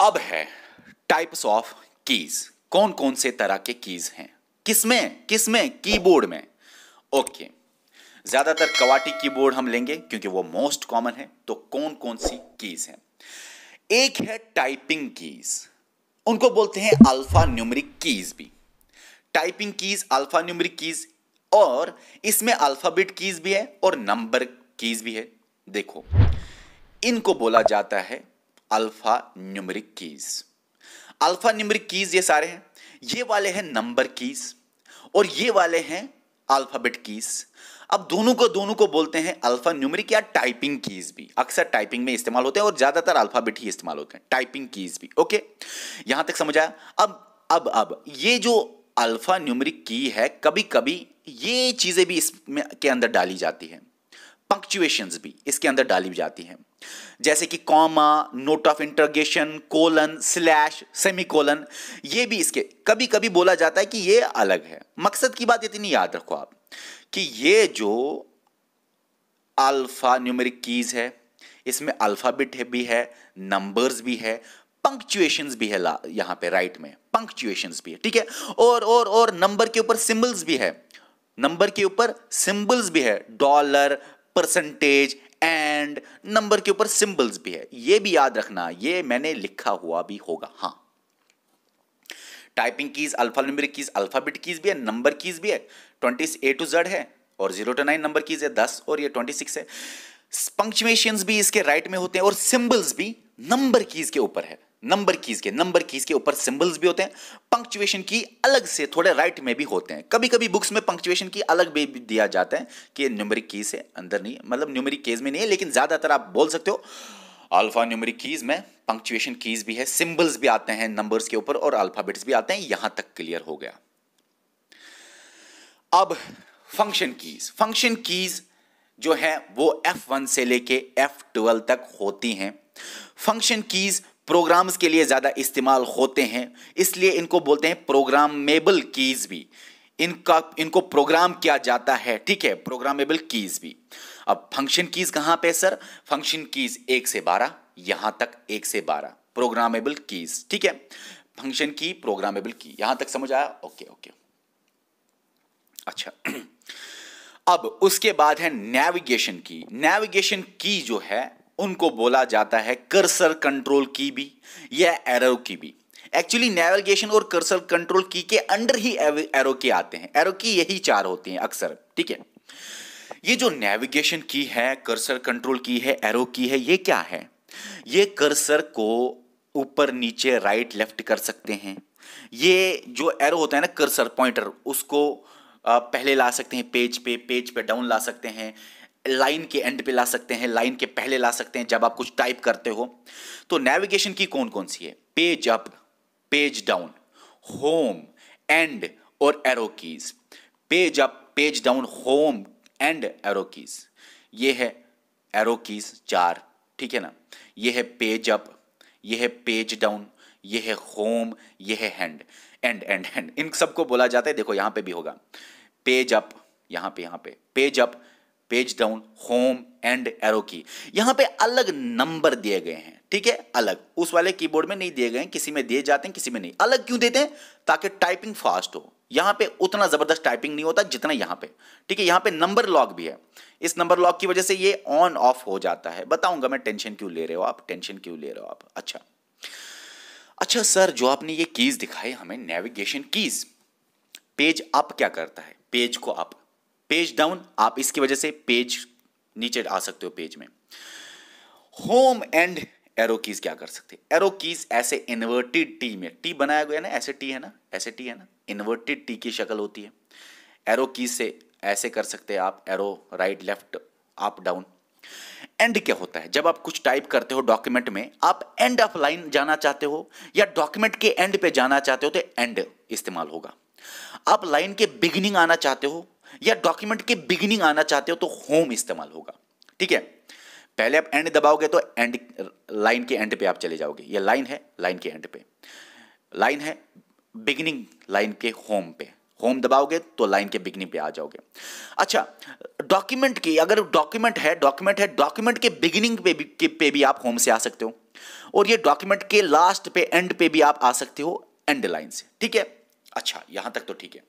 अब है types of keys कौन कौन से तरह के कीज हैं किसमें किसमें कीबोर्ड में ओके okay. ज्यादातर कवाटी कीबोर्ड हम लेंगे क्योंकि वो मोस्ट कॉमन है तो कौन कौन सी कीज हैं एक है टाइपिंग कीज उनको बोलते हैं अल्फा न्यूमरिक कीज भी typing keys alpha numeric keys और इसमें अल्फाबेट कीज भी है और नंबर कीज भी है देखो इनको बोला जाता है alpha numeric keys alpha numeric keys ये सारे हैं ये वाले हैं नंबर कीज और ये वाले हैं अल्फाबेट कीज अब दोनों को दोनों को बोलते हैं अल्फा न्यूमरिक या टाइपिंग कीज भी अक्सर टाइपिंग में इस्तेमाल होते हैं और ज्यादातर अल्फाबेट ही इस्तेमाल होते हैं टाइपिंग कीज भी ओके यहां तक समझ आया अब अब अब ये जो अल्फा न्यूमरिक की है कभी कभी ये चीजें भी इसमें के अंदर डाली जाती हैं पंक्चुएशंस भी इसके अंदर डाली जाती हैं जैसे कि comma note of interrogation colon slash colon ये भी इसके कभी कभी बोला जाता है कि ये अलग है मकसद की बात इतनी याद रखो आप कि ये जो अल्फा न्यूमेरिक कीज है इसमें अल्फाबेट भी है नंबर्स भी है पंक्चुएशंस भी है यहां पे राइट में पंक्चुएशंस भी है ठीक है और और और नंबर के ऊपर सिंबल्स भी है नंबर के ऊपर सिंबल्स भी है डॉलर परसेंटेज एंड नंबर के ऊपर सिंबल्स भी है ये भी याद रखना ये मैंने लिखा हुआ भी होगा हाँ typing keys alpha numeric keys alphabet keys भी है नंबर कीज भी है ट्वेंटी ए टू जेड है और zero to nine number keys है दस और ये ट्वेंटी सिक्स है पंक्चुएशन भी इसके राइट में होते हैं और सिंबल्स भी नंबर कीज के ऊपर है नंबर कीज के नंबर कीज के ऊपर सिंबल्स भी होते हैं पंक्चुएशन की अलग से थोड़े राइट में भी होते हैं कभी कभी बुक्स में पंक्चुएशन की अलग भी दिया जाता है कि न्यूमेरिक कीज से अंदर नहीं मतलब न्यूमेरिक केज में नहीं है लेकिन ज़्यादातर आप बोल सकते हो अल्फा न्यूमेरिक कीज में पंक्चुएशन कीज भी है सिंबल्स भी आते हैं नंबर्स के ऊपर और अल्फाबेट्स भी आते हैं यहां तक क्लियर हो गया अब फंक्शन कीज फंक्शन कीज जो है वो F1 से लेके F12 तक होती हैं फंक्शन कीज प्रोग्राम्स के लिए ज़्यादा इस्तेमाल होते हैं इसलिए इनको बोलते हैं प्रोग्रामेबल कीज़ भी इनका इनको प्रोग्राम किया जाता है ठीक है प्रोग्रामेबल कीज़ भी अब फंक्शन कीज़ कहाँ पे सर फंक्शन कीज़ एक से बारह यहाँ तक एक से बारह प्रोग्रामेबल कीज़ ठीक है फंक्शन की प्रोग्रामेबल की यहाँ तक समझ आया ओके ओके अच्छा अब उसके बाद है नेविगेशन की नेविगेशन की जो है उनको बोला जाता है कर्सर कंट्रोल की भी या एरो की भी एक्चुअली नेविगेशन और कर्सर कंट्रोल की के अंडर ही एरो की आते हैं एरो की यही चार होती हैं अक्सर ठीक है ये जो नेविगेशन की है कर्सर कंट्रोल की है एरो की है ये क्या है ये कर्सर को ऊपर नीचे राइट लेफ्ट कर सकते हैं ये जो एरो होता है ना कर्सर पॉइंटर उसको पहले ला सकते हैं पेज पे पेज पे डाउन ला सकते हैं लाइन के एंड पे ला सकते हैं लाइन के पहले ला सकते हैं जब आप कुछ टाइप करते हो तो नेविगेशन की कौन कौन सी है page up page down home end और arrow keys page up page down home end arrow keys ये है एरो कीज चार ठीक है ना ये है पेज अप ये है पेज डाउन ये है होम ये है हैंड एंड एंड एंड इन सबको बोला जाता है देखो यहां पे भी होगा पेज अप यहां पे यहां पे page up page down home end arrow key यहां पे अलग नंबर दिए गए हैं ठीक है अलग उस वाले कीबोर्ड में नहीं दिए गए हैं किसी में दिए जाते हैं किसी में नहीं अलग क्यों देते हैं ताकि टाइपिंग फास्ट हो यहां पे उतना जबरदस्त टाइपिंग नहीं होता जितना यहां पे ठीक है यहां पे नंबर लॉक भी है इस नंबर लॉक की वजह से ये ऑन ऑफ हो जाता है बताऊंगा मैं टेंशन क्यों ले रहे हो आप टेंशन क्यों ले रहे हो आप अच्छा अच्छा सर जो आपने ये कीज दिखाई हमें नेविगेशन कीज पेज अप क्या करता है पेज को अप पेज डाउन आप इसकी वजह से पेज नीचे आ सकते हो पेज में होम एंड एरो कीज क्या कर सकते हैं एरो कीज ऐसे इन्वर्टेड टी में टी बनाया गया ना ऐसे टी है ना ऐसे टी है ना इन्वर्टेड टी की शक्ल होती है एरो कीज से ऐसे कर सकते हैं आप arrow right left up down end क्या होता है जब आप कुछ टाइप करते हो डॉक्यूमेंट में आप एंड ऑफ लाइन जाना चाहते हो या डॉक्यूमेंट के एंड पे जाना चाहते हो तो एंड इस्तेमाल होगा आप लाइन के बिगिनिंग आना चाहते हो या डॉक्यूमेंट के बिगिनिंग आना चाहते हो तो होम इस्तेमाल होगा ठीक है पहले आप एंड दबाओगे तो एंड लाइन के एंड पे आप चले जाओगे ये लाइन है लाइन के एंड पे लाइन है बिगिनिंग लाइन के होम पे होम दबाओगे तो लाइन के बिगनिंग पे आ जाओगे अच्छा डॉक्यूमेंट की अगर डॉक्यूमेंट है डॉक्यूमेंट है डॉक्यूमेंट के बिगिनिंग पे भी के पे भी आप होम से आ सकते हो और ये डॉक्यूमेंट के लास्ट पे एंड पे भी आप आ सकते हो एंड लाइन से ठीक है अच्छा यहां तक तो ठीक है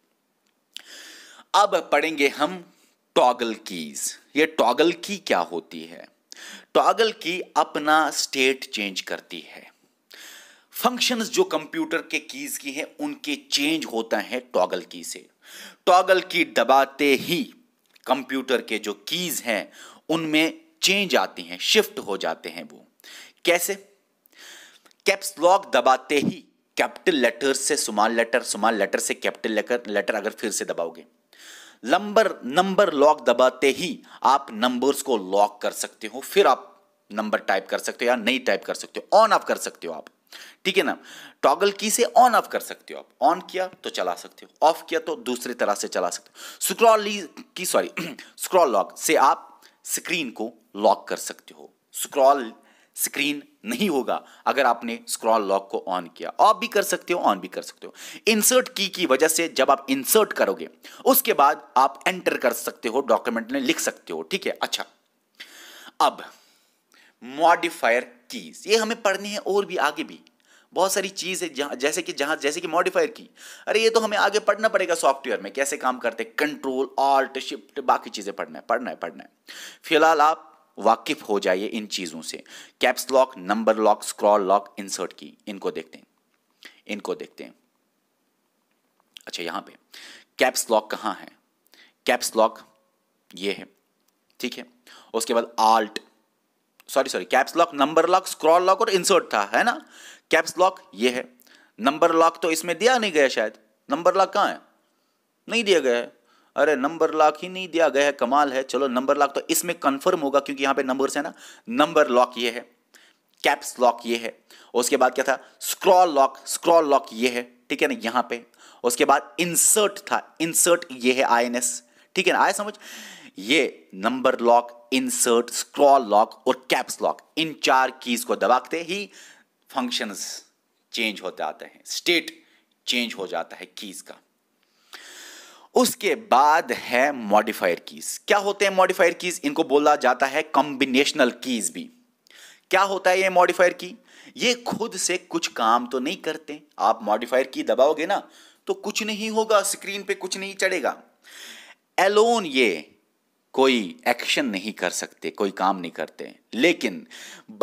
अब पढ़ेंगे हम टॉगल कीज ये टॉगल की क्या होती है टॉगल की अपना स्टेट चेंज करती है फंक्शंस जो कंप्यूटर के कीज की हैं उनके चेंज होता है टॉगल की से टॉगल की दबाते ही कंप्यूटर के जो कीज हैं उनमें चेंज आती हैं शिफ्ट हो जाते हैं वो कैसे कैप्स लॉक दबाते ही कैपिटल लेटर से स्मॉल लेटर स्मॉल लेटर से कैपिटल लेटर लेटर अगर फिर से दबाओगे नंबर नंबर लॉक दबाते ही आप नंबर्स को लॉक कर सकते हो फिर आप नंबर टाइप कर सकते हो या नहीं टाइप कर सकते हो ऑन ऑफ कर सकते हो आप ठीक है ना टॉगल की से ऑन ऑफ कर सकते हो आप ऑन किया तो चला सकते हो ऑफ किया तो दूसरे तरह से चला सकते हो स्क्रॉल की सॉरी स्क्रॉल लॉक से आप स्क्रीन को लॉक कर सकते हो स्क्रॉल स्क्रीन नहीं होगा अगर आपने स्क्रॉल लॉक को ऑन किया ऑफ भी कर सकते हो ऑन भी कर सकते हो इंसर्ट की की वजह से जब आप इंसर्ट करोगे उसके बाद आप एंटर कर सकते हो डॉक्यूमेंट में लिख सकते हो ठीक है अच्छा अब मॉडिफायर कीज ये हमें पढ़नी है और भी आगे भी बहुत सारी चीज़ है जैसे कि जहां जैसे कि मॉडिफायर की अरे ये तो हमें आगे पढ़ना पड़ेगा सॉफ्टवेयर में कैसे काम करते हैं कंट्रोल ऑल्ट शिफ्ट बाकी चीज़ें पढ़ना है पढ़ना है पढ़ना है फिलहाल आप वाकिफ हो जाइए इन चीज़ों से caps lock number lock scroll lock insert key इनको देखते हैं इनको देखते हैं अच्छा यहां पे कैप्स लॉक कहां है कैप्स लॉक ये है ठीक है उसके बाद alt sorry sorry caps lock number lock scroll lock और इंसर्ट था है ना कैप्स लॉक ये है नंबर लॉक तो इसमें दिया नहीं गया शायद नंबर लॉक कहां है नहीं दिया गया है अरे नंबर लॉक ही नहीं दिया गया है कमाल है चलो नंबर लॉक तो इसमें कंफर्म होगा क्योंकि यहां पे नंबर्स है ना नंबर लॉक ये है कैप्स लॉक ये है उसके बाद क्या था स्क्रॉल लॉक स्क्रॉल लॉक ये है ठीक है ना यहां पे उसके बाद इंसर्ट था इंसर्ट ये है आई ठीक है ना आए समझ ये number lock insert scroll lock और कैप्स लॉक इन चार कीज को दबाते ही फंक्शंस चेंज होते आते हैं स्टेट चेंज हो जाता है कीज का उसके बाद है मॉडिफायर कीज क्या होते हैं मॉडिफायर कीज इनको बोला जाता है कॉम्बिनेशनल कीज भी क्या होता है ये मॉडिफायर की ये खुद से कुछ काम तो नहीं करते आप मॉडिफायर की दबाओगे ना तो कुछ नहीं होगा स्क्रीन पे कुछ नहीं चढ़ेगा एलोन ये कोई एक्शन नहीं कर सकते कोई काम नहीं करते लेकिन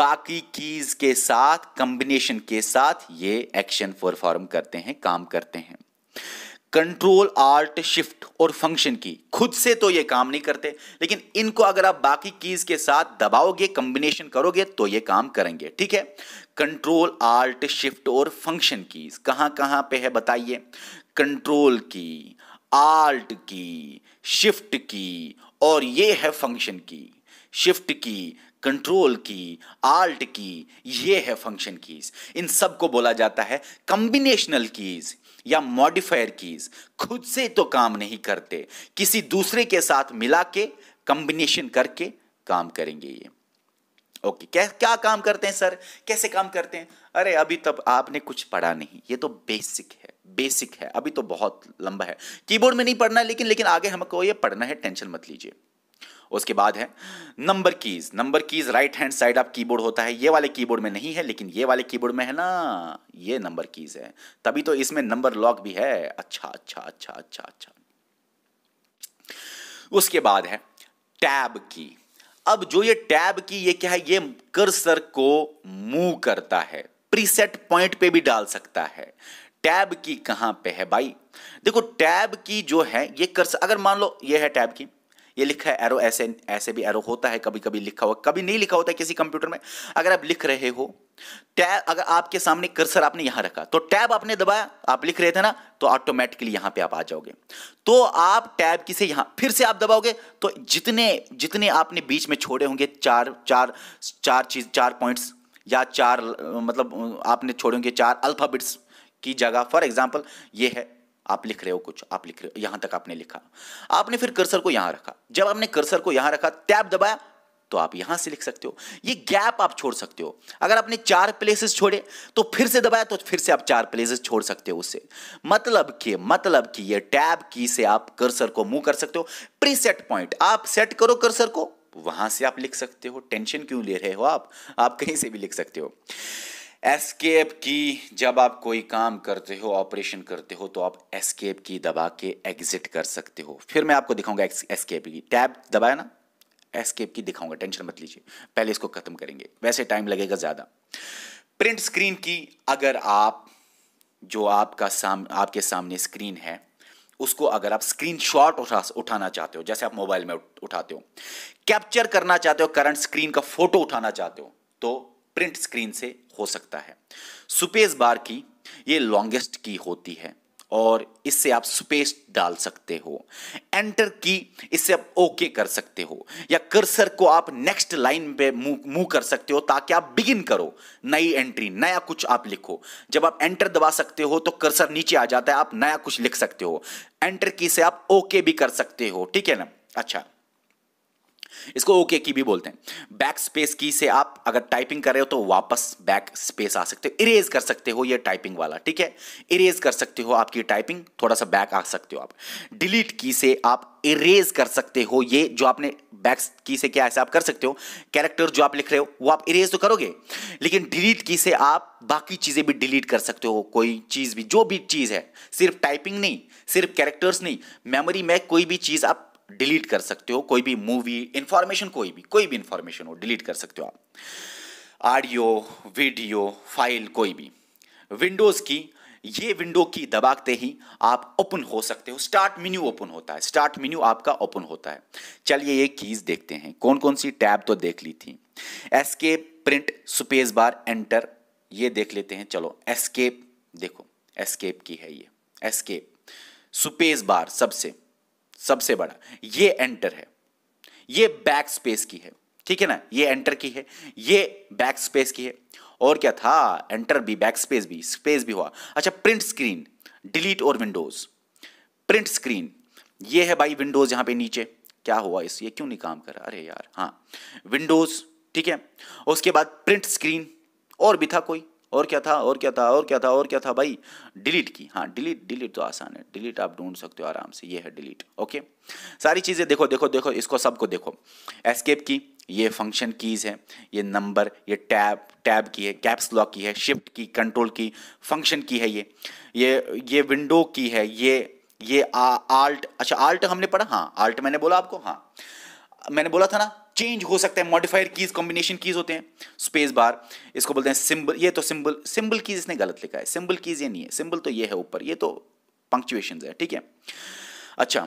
बाकी कीज के साथ कॉम्बिनेशन के साथ ये एक्शन परफॉर्म करते हैं काम करते हैं कंट्रोल आर्ट शिफ्ट और फंक्शन की खुद से तो ये काम नहीं करते लेकिन इनको अगर आप बाकी कीज के साथ दबाओगे कॉम्बिनेशन करोगे तो ये काम करेंगे ठीक है कंट्रोल आर्ट शिफ्ट और फंक्शन कीज कहां कहां पे है बताइए कंट्रोल की आर्ट की शिफ्ट की और ये है फंक्शन की शिफ्ट की कंट्रोल की आल्ट की ये है फंक्शन कीज इन सब को बोला जाता है कम्बिनेशनल कीज या मॉडिफायर कीज खुद से तो काम नहीं करते किसी दूसरे के साथ मिला के कंबिनेशन करके काम करेंगे ये ओके क्या क्या काम करते हैं सर कैसे काम करते हैं अरे अभी तब आपने कुछ पढ़ा नहीं ये तो बेसिक है बेसिक है अभी तो बहुत लंबा है कीबोर्ड में नहीं पढ़ना है लेकिन लेकिन आगे हमको ये पढ़ना है टेंशन मत लीजिए उसके बाद है number keys number keys right hand side आप कीबोर्ड होता है ये वाले कीबोर्ड में नहीं है लेकिन ये वाले कीबोर्ड में है ना ये नंबर कीज़ है तभी तो इसमें नंबर लॉक भी है अच्छा अच्छा अच्छा अच्छा अच्छा उसके बाद है टैब की अब जो ये टैब की ये क्या है ये कर्सर को मूव करता है प्रीसेट पॉइंट पे भी डाल सकता है टैब की कहां पे है भाई देखो टैब की जो है ये कर्सर अगर मान लो ये है टैब की ये लिखा है एरो ऐसे ऐसे भी एरो होता है कभी कभी लिखा हुआ कभी नहीं लिखा होता है किसी कंप्यूटर में अगर आप लिख रहे हो टैब अगर आपके सामने कर्सर आपने यहां रखा तो टैब आपने दबाया आप लिख रहे थे ना तो ऑटोमेटिकली यहां पे आप आ जाओगे तो आप टैब की से यहां फिर से आप दबाओगे तो जितने जितने आपने बीच में छोड़े होंगे चार चार चार चीज चार पॉइंट्स या चार मतलब आपने छोड़े होंगे चार अल्फाबिट्स की जगह फॉर एग्जाम्पल ये है आप लिख रहे हो कुछ आप लिख रहे हो यहां तक आपने लिखा आपने फिर कर्सर को यहां रखा जब आपने कर्सर को यहां रखा टैब दबाया तो आप यहां से लिख सकते हो ये गैप आप छोड़ सकते हो अगर आपने चार प्लेसेस छोड़े तो फिर से दबाया तो फिर से आप चार प्लेसेस छोड़ सकते हो उससे मतलब कि मतलब कि ये टैब की से आप कर्सर को मूव कर सकते हो प्रीसेट पॉइंट आप सेट करो कर्सर को वहां से आप लिख सकते हो टेंशन क्यों ले रहे हो आप आप कहीं से भी लिख सकते हो एस्केप की जब आप कोई काम करते हो ऑपरेशन करते हो तो आप एस्केप की दबा के एग्जिट कर सकते हो फिर मैं आपको दिखाऊंगा एस्केप की टैब दबाया ना एस्केप की दिखाऊंगा टेंशन मत लीजिए पहले इसको खत्म करेंगे वैसे टाइम लगेगा ज़्यादा प्रिंट स्क्रीन की अगर आप जो आपका साम आपके सामने स्क्रीन है उसको अगर आप स्क्रीन शॉट उठा उठाना चाहते हो जैसे आप मोबाइल में उठाते हो कैप्चर करना चाहते हो करंट स्क्रीन का फोटो उठाना चाहते हो तो प्रिंट स्क्रीन से हो सकता है सुपेस बार की ये लॉन्गेस्ट की होती है और इससे आप स्पेस डाल सकते हो एंटर की इससे आप ओके कर सकते हो या कर्सर को आप नेक्स्ट लाइन पे मूव कर सकते हो ताकि आप बिगिन करो नई एंट्री नया कुछ आप लिखो जब आप एंटर दबा सकते हो तो कर्सर नीचे आ जाता है आप नया कुछ लिख सकते हो एंटर की से आप ओके भी कर सकते हो ठीक है ना अच्छा इसको ओके की भी बोलते हैं बैक स्पेस की से आप अगर टाइपिंग कर रहे हो तो वापस बैक स्पेस आ सकते हो इरेज कर सकते हो ये टाइपिंग वाला ठीक है इरेज कर सकते हो आपकी टाइपिंग थोड़ा सा बैक आ सकते हो आप डिलीट की से आप इरेज कर सकते हो ये जो आपने बैक की से क्या ऐसे आप कर सकते हो कैरेक्टर जो आप लिख रहे हो वो आप इरेज तो करोगे लेकिन डिलीट की से आप बाकी चीज़ें भी डिलीट कर सकते हो कोई चीज़ भी जो भी चीज़ है सिर्फ टाइपिंग नहीं सिर्फ कैरेक्टर्स नहीं मेमोरी में कोई भी चीज़ आप डिलीट कर सकते हो कोई भी मूवी इंफॉर्मेशन कोई भी कोई भी इंफॉर्मेशन हो डिलीट कर सकते हो आप ऑडियो वीडियो फाइल कोई भी विंडोज़ की ये विंडो की दबाते ही आप ओपन हो सकते हो स्टार्ट मेन्यू ओपन होता है स्टार्ट मेन्यू आपका ओपन होता है चलिए ये कीज देखते हैं कौन कौन सी टैब तो देख ली थी escape print space bar enter ये देख लेते हैं चलो एस्केप देखो एस्केप की है ये एस्केप स्पेस बार सबसे सबसे बड़ा ये एंटर है ये बैक स्पेस की है ठीक है ना ये एंटर की है ये बैक स्पेस की है और क्या था एंटर भी बैक स्पेस भी स्पेस भी हुआ अच्छा प्रिंट स्क्रीन डिलीट और विंडोज प्रिंट स्क्रीन ये है भाई विंडोज यहां पे नीचे क्या हुआ इस ये क्यों नहीं काम कर रहा अरे यार हाँ विंडोज ठीक है उसके बाद प्रिंट स्क्रीन और भी था कोई और क्या था और क्या था और क्या था और क्या था भाई डिलीट की हाँ डिलीट डिलीट तो आसान है डिलीट आप ढूंढ सकते हो आराम से ये है डिलीट ओके सारी चीज़ें देखो देखो देखो इसको सबको देखो एस्केप की ये फंक्शन कीज़ है ये नंबर ये टैब टैब की है कैप्स लॉक की है शिफ्ट की कंट्रोल की फंक्शन की है ये ये ये विंडो की है ये ये आ, आल्ट अच्छा आल्ट हमने पढ़ा हाँ आल्ट मैंने बोला आपको हाँ मैंने बोला था ना चेंज हो सकता है मॉडिफायर कीज कॉम्बिनेशन कीज होते हैं स्पेस बार इसको बोलते हैं सिंबल ये तो सिंबल सिंबल कीज इसने गलत लिखा है सिंबल कीज ये नहीं है सिंबल तो ये है ऊपर ये तो पंक्चुएशन है ठीक है अच्छा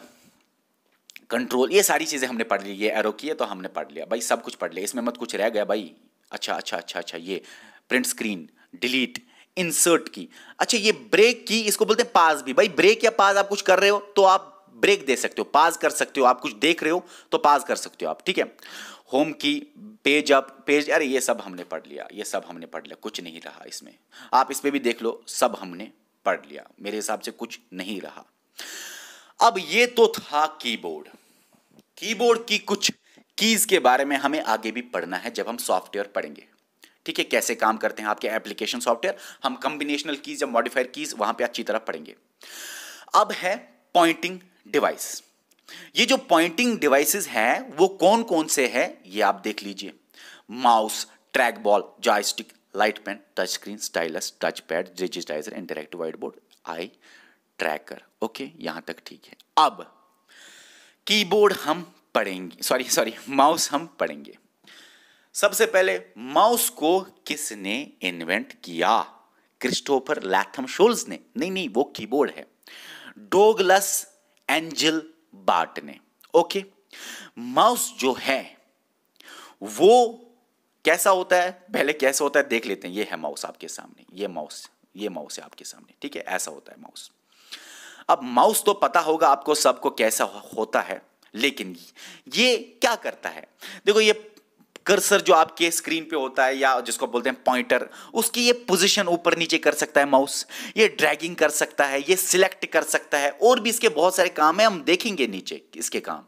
कंट्रोल ये सारी चीज़ें हमने पढ़ ली ये एरो की है तो हमने पढ़ लिया भाई सब कुछ पढ़ लिया इसमें मत कुछ रह गया भाई अच्छा अच्छा अच्छा अच्छा ये प्रिंट स्क्रीन डिलीट इंसर्ट की अच्छा ये ब्रेक की इसको बोलते हैं पास भी भाई ब्रेक या पास आप कुछ कर रहे हो तो आप ब्रेक दे सकते हो पाज कर सकते हो आप कुछ देख रहे हो तो पाज कर सकते हो आप ठीक है होम की पेज अप पेज अरे ये सब हमने पढ़ लिया ये सब हमने पढ़ लिया कुछ नहीं रहा इसमें आप इसमें भी देख लो सब हमने पढ़ लिया मेरे हिसाब से कुछ नहीं रहा अब ये तो था कीबोर्ड कीबोर्ड की कुछ कीज के बारे में हमें आगे भी पढ़ना है जब हम सॉफ्टवेयर पढ़ेंगे ठीक है कैसे काम करते हैं आपके एप्लीकेशन सॉफ्टवेयर हम कॉम्बिनेशनल कीज या मॉडिफायर कीज वहां पे अच्छी तरह पढ़ेंगे अब है पॉइंटिंग डिवाइस ये जो पॉइंटिंग डिवाइसेस हैं वो कौन कौन से हैं ये आप देख लीजिए mouse trackball joystick light pen touch screen stylus touch pad digitiser interactive white board eye tracker okay यहां तक ठीक है अब कीबोर्ड हम पढ़ेंगे सॉरी सॉरी माउस हम पढ़ेंगे सबसे पहले माउस को किसने इन्वेंट किया क्रिस्टोफर लैथम शोल्स ने नहीं नहीं वो कीबोर्ड है डोगलस एंजल बाट ने ओके माउस जो है वो कैसा होता है पहले कैसा होता है देख लेते हैं ये है माउस आपके सामने ये माउस ये माउस है आपके सामने ठीक है ऐसा होता है माउस अब माउस तो पता होगा आपको सबको कैसा होता है लेकिन ये क्या करता है देखो ये कर्सर जो आपके स्क्रीन पे होता है या जिसको बोलते हैं पॉइंटर उसकी ये पोजीशन ऊपर नीचे कर सकता है माउस ये ड्रैगिंग कर सकता है ये सिलेक्ट कर सकता है और भी इसके बहुत सारे काम है हम देखेंगे नीचे इसके काम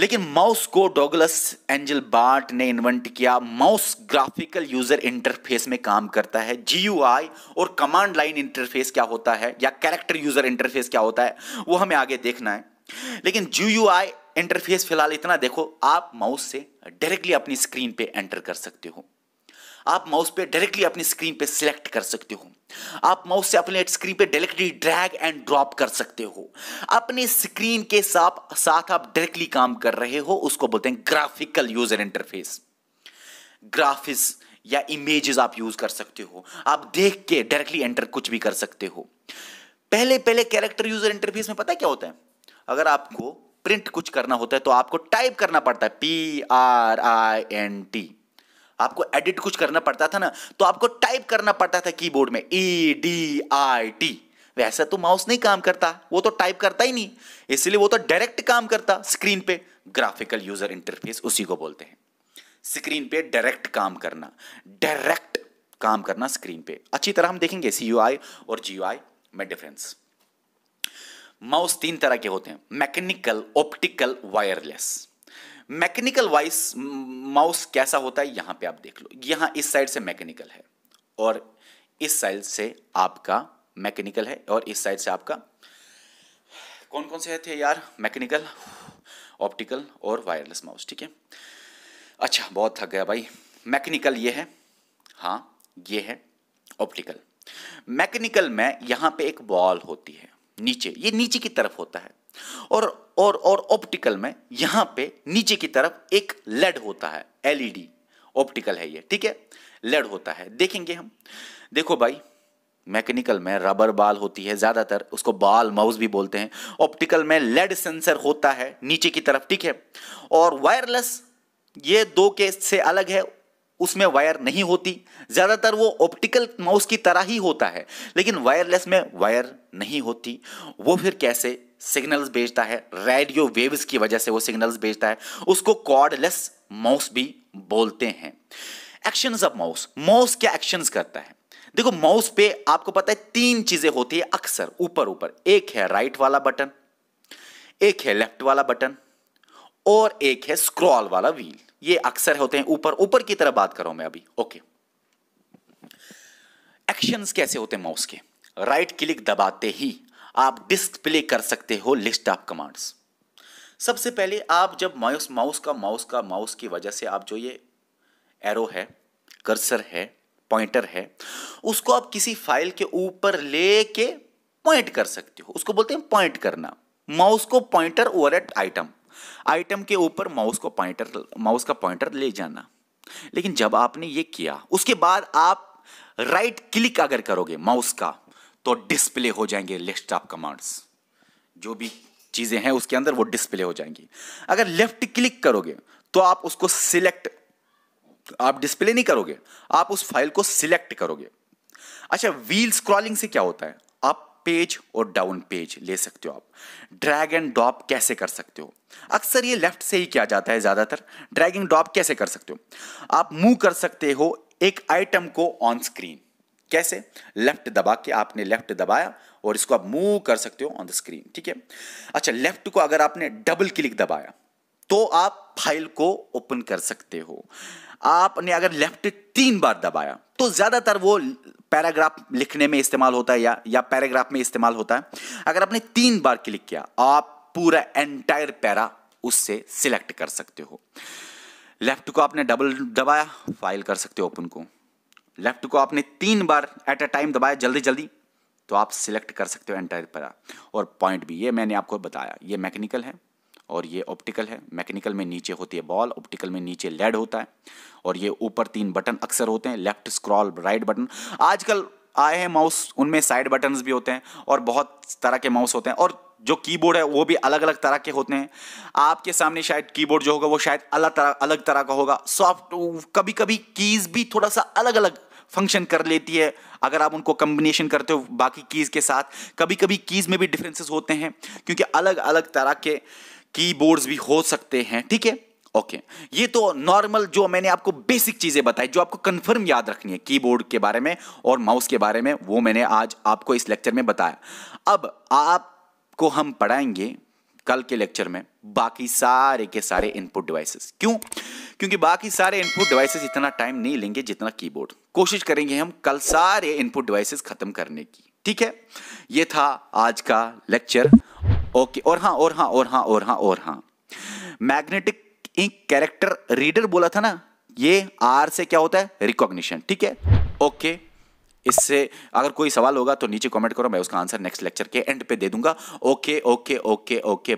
लेकिन माउस को डोगलस एंजल बार्ट ने इन्वेंट किया माउस ग्राफिकल यूजर इंटरफेस में काम करता है जी और कमांड लाइन इंटरफेस क्या होता है या कैरेक्टर यूजर इंटरफेस क्या होता है वो हमें आगे देखना है लेकिन जी इंटरफेस फिलहाल इतना देखो आप माउस से डायरेक्टली अपनी स्क्रीन पे एंटर कर सकते हो आप माउस पे डायरेक्टली अपनी स्क्रीन पे सिलेक्ट कर सकते हो आप माउस से अपने स्क्रीन पे डायरेक्टली ड्रैग एंड ड्रॉप कर सकते हो अपने स्क्रीन के साथ साथ आप डायरेक्टली काम कर रहे हो उसको बोलते हैं ग्राफिकल यूजर इंटरफेस ग्राफिस या इमेजेस आप यूज कर सकते हो आप देख के डायरेक्टली एंटर कुछ भी कर सकते हो पहले पहले कैरेक्टर यूजर इंटरफेस में पता है क्या होता है अगर आपको प्रिंट कुछ करना होता है तो आपको टाइप करना पड़ता है P R I N T आपको एडिट कुछ करना पड़ता था ना तो आपको टाइप करना पड़ता था कीबोर्ड में ई डी आई टी वैसा तो माउस नहीं काम करता वो तो टाइप करता ही नहीं इसलिए वो तो डायरेक्ट काम करता स्क्रीन पे ग्राफिकल यूजर इंटरफेस उसी को बोलते हैं स्क्रीन पे डायरेक्ट काम करना डायरेक्ट काम करना स्क्रीन पे अच्छी तरह हम देखेंगे सी और जी में डिफरेंस माउस तीन तरह के होते हैं mechanical optical wireless mechanical wise mouse कैसा होता है यहां पे आप देख लो यहां इस साइड से मैकेनिकल है और इस साइड से आपका मैकेनिकल है और इस साइड से आपका कौन कौन से थे यार मैकेनिकल ऑप्टिकल और वायरलेस माउस ठीक है अच्छा बहुत थक गया भाई मैकेनिकल ये है हाँ ये है ऑप्टिकल मैकेनिकल में यहां पे एक बॉल होती है नीचे ये नीचे की तरफ होता है और और और ऑप्टिकल में यहां पे नीचे की तरफ एक लेड होता है एलईडी ऑप्टिकल है ये ठीक है लेड होता है देखेंगे हम देखो भाई मैकेनिकल में रबर बाल होती है ज़्यादातर उसको बाल माउस भी बोलते हैं ऑप्टिकल में लेड सेंसर होता है नीचे की तरफ ठीक है और वायरलेस ये दो के से अलग है उसमें वायर नहीं होती ज़्यादातर वो ऑप्टिकल माउस की तरह ही होता है लेकिन वायरलेस में वायर नहीं होती वो फिर कैसे सिग्नल्स भेजता है रेडियो वेव्स की वजह से वो सिग्नल्स भेजता है उसको कॉर्डलेस माउस भी बोलते हैं एक्शंस ऑफ माउस माउस क्या एक्शंस करता है देखो माउस पे आपको पता है तीन चीजें होती है अक्सर ऊपर ऊपर एक है राइट वाला बटन एक है लेफ्ट वाला बटन और एक है स्क्रॉल वाला व्हील ये अक्सर होते हैं ऊपर ऊपर की तरफ बात करो मैं अभी ओके एक्शंस कैसे होते हैं माउस के राइट right क्लिक दबाते ही आप डिस्प्ले कर सकते हो लिस्ट ऑफ कमांड्स सबसे पहले आप जब माउस माउस का माउस का माउस की वजह से आप जो ये एरो है कर्सर है पॉइंटर है उसको आप किसी फाइल के ऊपर ले के पॉइंट कर सकते हो उसको बोलते हैं पॉइंट करना माउस को pointer over at item item के ऊपर माउस को पॉइंटर माउस का पॉइंटर ले जाना लेकिन जब आपने ये किया उसके बाद आप राइट क्लिक अगर करोगे माउस का तो डिस्प्ले हो जाएंगे लिस्ट ऑफ कमांड्स जो भी चीज़ें हैं उसके अंदर वो डिस्प्ले हो जाएंगी अगर लेफ्ट क्लिक करोगे तो आप उसको सिलेक्ट आप डिस्प्ले नहीं करोगे आप उस फाइल को सिलेक्ट करोगे अच्छा व्हील स्क्रॉलिंग से क्या होता है आप पेज और डाउन पेज ले सकते हो आप ड्रैग एंड ड्रॉप कैसे कर सकते हो अक्सर ये लेफ्ट से ही किया जाता है ज़्यादातर ड्रैग एंड ड्रॉप कैसे कर सकते हो आप मूव कर सकते हो एक आइटम को ऑन स्क्रीन कैसे लेफ्ट दबा के आपने लेफ्ट दबाया और इसको आप मूव कर सकते हो ऑन द स्क्रीन ठीक है अच्छा लेफ्ट को अगर आपने डबल क्लिक दबाया तो आप फाइल को ओपन कर सकते हो आपने अगर लेफ्ट तीन बार दबाया तो ज्यादातर वो पैराग्राफ लिखने में इस्तेमाल होता है या या पैराग्राफ में इस्तेमाल होता है अगर आपने तीन बार क्लिक किया आप पूरा एंटायर पैरा उससे सिलेक्ट कर सकते हो लेफ्ट को आपने डबल दबाया फाइल कर सकते हो ओपन को लेफ्ट को आपने तीन बार एट अ टाइम दबाया जल्दी जल्दी तो आप सिलेक्ट कर सकते हो एंटायर पैरा और पॉइंट भी ये मैंने आपको बताया ये मैकेनिकल है और ये ऑप्टिकल है मैकेनिकल में नीचे होती है बॉल ऑप्टिकल में नीचे लेड होता है और ये ऊपर तीन बटन अक्सर होते हैं लेफ्ट स्क्रॉल राइट बटन आजकल आए हैं माउस उनमें साइड बटन्स भी होते हैं और बहुत तरह के माउस होते हैं और जो कीबोर्ड है वो भी अलग अलग तरह के होते हैं आपके सामने शायद कीबोर्ड जो होगा वो शायद अलग तरह अलग तरह का होगा सॉफ्ट कभी कभी कीज़ भी थोड़ा सा अलग अलग फंक्शन कर लेती है अगर आप उनको कम्बिनेशन करते हो बाकी कीज़ के साथ कभी कभी कीज़ में भी डिफरेंसेस होते हैं क्योंकि अलग अलग तरह के कीबोर्ड्स भी हो सकते हैं ठीक है ओके okay. ये तो नॉर्मल जो मैंने आपको बेसिक चीजें बताई जो आपको कंफर्म याद रखनी है कीबोर्ड के बारे में और माउस के बारे में वो मैंने आज आपको इस लेक्चर में बताया अब आपको हम पढ़ाएंगे कल के लेक्चर में बाकी सारे के सारे इनपुट डिवाइसेस क्यों क्योंकि बाकी सारे इनपुट डिवाइसेस इतना टाइम नहीं लेंगे जितना कीबोर्ड कोशिश करेंगे हम कल सारे इनपुट डिवाइसेस खत्म करने की ठीक है ये था आज का लेक्चर ओके और हाँ और हाँ और हाँ और हाँ और हाँ मैग्नेटिक इंक कैरेक्टर रीडर बोला था ना ये आर से क्या होता है रिकॉग्निशन ठीक है ओके इससे अगर कोई सवाल होगा तो नीचे कमेंट करो मैं उसका आंसर नेक्स्ट लेक्चर के एंड पे दे दूंगा ओके ओके ओके ओके